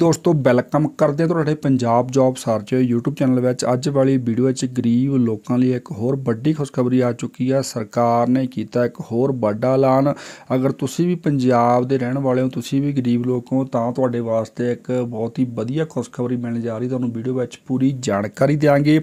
ਦੋਸਤੋ ਵੈਲਕਮ ਕਰਦੇ ਹਾਂ ਤੁਹਾਡੇ Punjab job search YouTube channel ਵਿੱਚ ਅੱਜ ਵਾਲੀ ਵੀਡੀਓ ਵਿੱਚ ਗਰੀਬ ਲੋਕਾਂ ਲਈ ਇੱਕ ਹੋਰ ਵੱਡੀ ਖੁਸ਼ਖਬਰੀ ਆ ਚੁੱਕੀ ਆ ਸਰਕਾਰ ਨੇ ਕੀਤਾ ਇੱਕ ਹੋਰ ਵੱਡਾ ਐਲਾਨ ਅਗਰ ਤੁਸੀਂ ਵੀ ਪੰਜਾਬ ਦੇ ਰਹਿਣ ਵਾਲੇ ਹੋ ਤੁਸੀਂ ਵੀ ਗਰੀਬ ਲੋਕ ਹੋ ਤਾਂ ਤੁਹਾਡੇ ਵਾਸਤੇ ਇੱਕ ਬਹੁਤ ਹੀ ਵਧੀਆ ਖੁਸ਼ਖਬਰੀ ਮਿਲਣ ਜਾ ਰਹੀ ਤੁਹਾਨੂੰ ਵੀਡੀਓ ਵਿੱਚ ਪੂਰੀ ਜਾਣਕਾਰੀ ਦੇਵਾਂਗੇ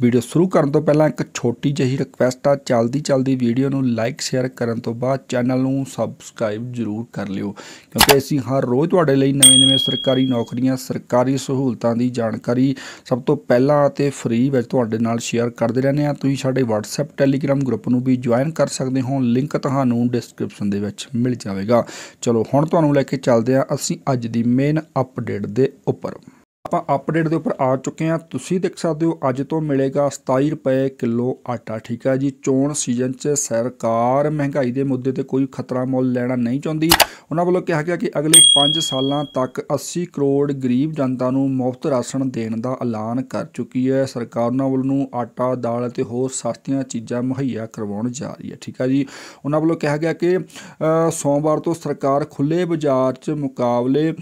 ਵੀਡੀਓ ਸ਼ੁਰੂ ਕਰਨ ਤੋਂ ਪਹਿਲਾਂ ਇੱਕ ਛੋਟੀ ਜਿਹੀ ਰਿਕਵੈਸਟ ਆ ਚਲਦੀ ਚਲਦੀ ਵੀਡੀਓ ਨੂੰ ਲਾਈਕ ਸ਼ੇਅਰ ਕਰਨ ਤੋਂ ਬਾਅਦ ਚੈਨਲ ਨੂੰ ਸਬਸਕ੍ਰਾਈਬ ਜ਼ਰੂਰ ਕਰ ਲਿਓ ਕਿਉਂਕਿ ਅਸੀਂ ਹਰ ਰੋਜ਼ ਤੁਹਾਡੇ ਲਈ ਨਵੇਂ-ਨਵੇਂ ਸਰਕਾਰੀ ਨੌਕਰੀਆਂ ਸਰਕਾਰੀ ਸਹੂਲਤਾਂ ਦੀ ਜਾਣਕਾਰੀ ਸਭ ਤੋਂ ਪਹਿਲਾਂ ਅਤੇ ਫ੍ਰੀ ਵਿੱਚ ਤੁਹਾਡੇ ਨਾਲ ਸ਼ੇਅਰ ਕਰਦੇ ਰਹਿੰਦੇ ਹਾਂ ਤੁਸੀਂ ਸਾਡੇ WhatsApp Telegram ਗਰੁੱਪ ਨੂੰ ਵੀ ਜੁਆਇਨ ਕਰ ਸਕਦੇ ਹੋ ਲਿੰਕ ਤੁਹਾਨੂੰ ਡਿਸਕ੍ਰਿਪਸ਼ਨ ਦੇ ਵਿੱਚ ਮਿਲ ਜਾਵੇਗਾ ਚਲੋ ਹੁਣ ਤੁਹਾਨੂੰ ਲੈ ਕੇ ਚੱਲਦੇ ਹਾਂ ਅਸੀਂ ਅੱਜ ਦੀ ਮੇਨ ਅਪਡੇਟ ਦੇ ਉੱਪਰ ਆਪਾਂ ਅਪਡੇਟ ਦੇ ਉੱਪਰ ਆ ਚੁੱਕੇ ਹਾਂ ਤੁਸੀਂ ਦੇਖ ਸਕਦੇ ਹੋ ਅੱਜ ਤੋਂ ਮਿਲੇਗਾ 27 ਰੁਪਏ ਕਿਲੋ ਆਟਾ ਠੀਕ ਹੈ ਜੀ ਚੋਣ ਸੀਜ਼ਨ 'ਚ ਸਰਕਾਰ ਮਹਿੰਗਾਈ ਦੇ ਮੁੱਦੇ ਤੇ ਕੋਈ ਖਤਰਾ ਮੁੱਲ ਲੈਣਾ ਨਹੀਂ ਚਾਹੁੰਦੀ ਉਹਨਾਂ ਵੱਲੋਂ ਕਿਹਾ ਗਿਆ ਕਿ ਅਗਲੇ 5 ਸਾਲਾਂ ਤੱਕ 80 ਕਰੋੜ ਗਰੀਬ ਜਨਤਾ ਨੂੰ ਮੁਫਤ ਰਾਸ਼ਨ ਦੇਣ ਦਾ ਐਲਾਨ ਕਰ ਚੁੱਕੀ ਹੈ ਸਰਕਾਰ ਉਹਨਾਂ ਵੱਲੋਂ ਆਟਾ ਦਾਲ ਅਤੇ ਹੋਰ ਸਸਤੀਆਂ ਚੀਜ਼ਾਂ ਮੁਹੱਈਆ ਕਰਵਾਉਣ ਜਾ ਰਹੀ ਹੈ ਠੀਕ ਹੈ ਜੀ ਉਹਨਾਂ ਵੱਲੋਂ ਕਿਹਾ ਗਿਆ ਕਿ ਸੋਮਵਾਰ ਤੋਂ ਸਰਕਾਰ ਖੁੱਲੇ ਬਾਜ਼ਾਰ 'ਚ ਮੁਕਾਬਲੇ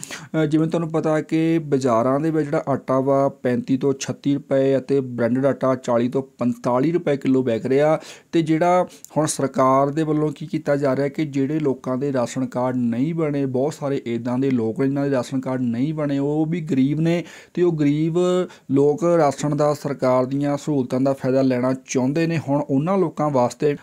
ਜਿਵੇਂ ਤੁਹਾਨੂੰ ਪਤਾ ਹੈ ਕਿ ਬਾਜ਼ਾਰਾਂ ਦੇ ਵਿੱਚ ਜਿਹੜਾ ਆਟਾ ਵਾ 35 ਤੋਂ 36 ਰੁਪਏ ਅਤੇ ਬ੍ਰਾਂਡਡ ਆਟਾ 40 ਤੋਂ 45 ਰੁਪਏ ਕਿਲੋ ਵਿਕ ਰਿਹਾ ਤੇ ਜਿਹੜਾ ਹੁਣ ਸਰਕਾਰ ਦੇ ਵੱਲੋਂ ਕੀ ਕੀਤਾ ਜਾ ਰਿਹਾ ਕਿ ਜਿਹੜੇ ਲੋਕਾਂ ਦੇ ਰਾਸ਼ਨ ਕਾਰਡ ਨਹੀਂ ਬਣੇ ਬਹੁਤ ਸਾਰੇ ਇਦਾਂ ਦੇ ਲੋਕ ਨੇ ਜਿਨ੍ਹਾਂ ਦੇ ਰਾਸ਼ਨ ਕਾਰਡ ਨਹੀਂ ਬਣੇ ਉਹ ਵੀ ਗਰੀਬ ਨੇ ਤੇ ਉਹ ਗਰੀਬ ਲੋਕ ਰਾਸ਼ਨ ਦਾ ਸਰਕਾਰ ਦੀਆਂ ਸਹੂਲਤਾਂ ਦਾ ਫਾਇਦਾ ਲੈਣਾ ਚਾਹੁੰਦੇ ਨੇ ਹੁਣ ਉਹਨਾਂ ਲੋਕਾਂ ਵਾਸਤੇ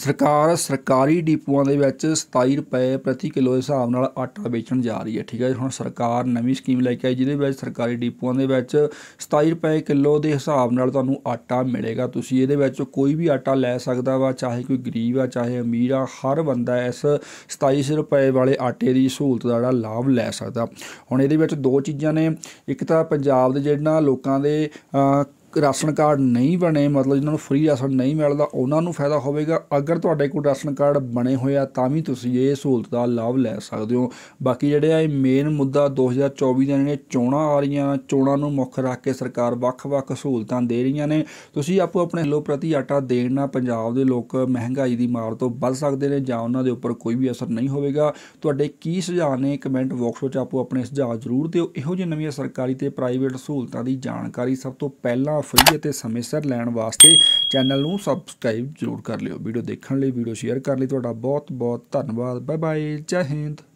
ਸਰਕਾਰ ਸਰਕਾਰੀ ਡਿਪੂਆਂ ਦੇ ਵਿੱਚ 27 ਰੁਪਏ ਪ੍ਰਤੀ ਕਿਲੋ ਦੇ ਹਿਸਾਬ ਨਾਲ ਆਟਾ ਵੇਚਣ ਜਾ ਰਹੀ ਹੈ ਠੀਕ ਹੈ ਹੁਣ ਸਰਕਾਰ ਨਵੀਂ ਸਕੀਮ ਲੈ ਕੇ ਆਈ ਜਿਹਦੇ ਵਿੱਚ ਸਰਕਾਰੀ ਡਿਪੂਆਂ ਦੇ ਵਿੱਚ 27 ਰੁਪਏ ਕਿਲੋ ਦੇ ਹਿਸਾਬ ਨਾਲ ਤੁਹਾਨੂੰ ਆਟਾ ਮਿਲੇਗਾ ਤੁਸੀਂ ਇਹਦੇ ਵਿੱਚ ਕੋਈ ਵੀ ਆਟਾ ਲੈ ਸਕਦਾ ਵਾ ਚਾਹੇ ਕੋਈ ਗਰੀਬ ਆ ਚਾਹੇ ਅਮੀਰ ਆ ਹਰ ਬੰਦਾ ਇਸ 27 ਰੁਪਏ ਵਾਲੇ ਆਟੇ ਦੀ ਸਹੂਲਤ ਦਾ ਜਿਹੜਾ ਲਾਭ ਲੈ ਸਕਦਾ ਹੁਣ ਇਹਦੇ ਵਿੱਚ ਦੋ ਚੀਜ਼ਾਂ ਨੇ ਇੱਕ ਤਾਂ ਪੰਜਾਬ ਦੇ ਜਿਹੜਾ ਲੋਕਾਂ ਦੇ ਰਾਸ਼ਨ ਕਾਰਡ ਨਹੀਂ ਬਣੇ ਮਤਲਬ ਜਿਨ੍ਹਾਂ ਨੂੰ ਫ੍ਰੀ ਰਾਸ਼ਨ ਨਹੀਂ ਮਿਲਦਾ ਉਹਨਾਂ ਨੂੰ ਫਾਇਦਾ ਹੋਵੇਗਾ ਅਗਰ ਤੁਹਾਡੇ ਕੋਲ ਰਾਸ਼ਨ ਕਾਰਡ ਬਣੇ ਹੋਏ ਆ ਤਾਂ ਵੀ ਤੁਸੀਂ ਇਹ ਸਹੂਲਤ ਦਾ ਲਾਭ ਲੈ ਸਕਦੇ ਹੋ ਬਾਕੀ ਜਿਹੜੇ ਆ ਇਹ ਮੇਨ ਮੁੱਦਾ 2024 ਦੇ ਨੇ ਚੋਣਾਂ ਆ ਰਹੀਆਂ ਚੋਣਾਂ ਨੂੰ ਮੁੱਖ ਰੱਖ ਕੇ ਸਰਕਾਰ ਵੱਖ-ਵੱਖ ਸਹੂਲਤਾਂ ਦੇ ਰਹੀਆਂ ਨੇ ਤੁਸੀਂ ਆਪੋ ਆਪਣੇ ਲੋ ਪ੍ਰਤੀ ਆਟਾ ਦੇਣ ਨਾਲ ਪੰਜਾਬ ਦੇ ਲੋਕ ਮਹਿੰਗਾਈ ਦੀ ਮਾਰ ਤੋਂ ਬਚ ਸਕਦੇ ਨੇ ਜਾਂ ਉਹਨਾਂ ਦੇ ਉੱਪਰ ਕੋਈ ਵੀ ਅਸਰ ਨਹੀਂ ਹੋਵੇਗਾ ਤੁਹਾਡੇ ਕੀ ਸੁਝਾਅ ਨੇ ਕਮੈਂਟ ਬਾਕਸ ਵਿੱਚ ਆਪੋ ਆਪਣੇ ਸੁਝਾਅ ਜ਼ਰੂਰ ਦਿਓ ਇਹੋ ਜਿਹੇ ਨਵੀਆਂ ਸਰਕਾਰੀ ਤੇ ਪ੍ਰਾਈਵੇਟ ਸਹੂਲਤਾਂ ਦੀ ਜਾਣਕਾਰੀ ਸਭ ਤੋਂ ਪਹਿਲਾਂ ਫ੍ਰੀ ਅਤੇ ਸਮੇਂ ਸਿਰ ਲੈਣ ਵਾਸਤੇ ਚੈਨਲ ਨੂੰ ਸਬਸਕ੍ਰਾਈਬ ਜ਼ਰੂਰ ਕਰ ਲਿਓ ਵੀਡੀਓ ਦੇਖਣ ਲਈ ਵੀਡੀਓ ਸ਼ੇਅਰ ਕਰਨ ਲਈ ਤੁਹਾਡਾ ਬਹੁਤ ਬਹੁਤ ਧੰਨਵਾਦ ਬਾਏ ਬਾਏ ਜੈ ਹਿੰਦ